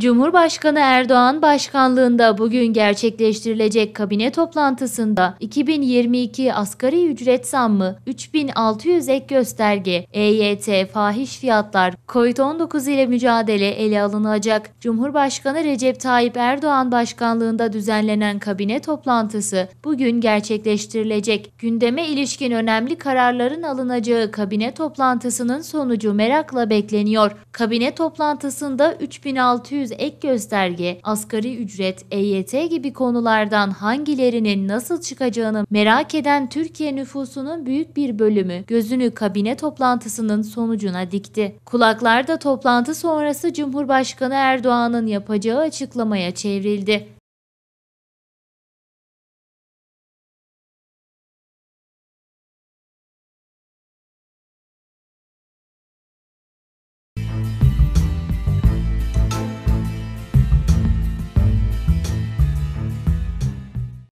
Cumhurbaşkanı Erdoğan başkanlığında bugün gerçekleştirilecek kabine toplantısında 2022 asgari ücret zammı 3600 ek gösterge, EYT, fahiş fiyatlar, COVID-19 ile mücadele ele alınacak. Cumhurbaşkanı Recep Tayyip Erdoğan başkanlığında düzenlenen kabine toplantısı bugün gerçekleştirilecek. Gündeme ilişkin önemli kararların alınacağı kabine toplantısının sonucu merakla bekleniyor. Kabine toplantısında 3600 %100 ek gösterge, asgari ücret, EYT gibi konulardan hangilerinin nasıl çıkacağını merak eden Türkiye nüfusunun büyük bir bölümü gözünü kabine toplantısının sonucuna dikti. Kulaklar da toplantı sonrası Cumhurbaşkanı Erdoğan'ın yapacağı açıklamaya çevrildi.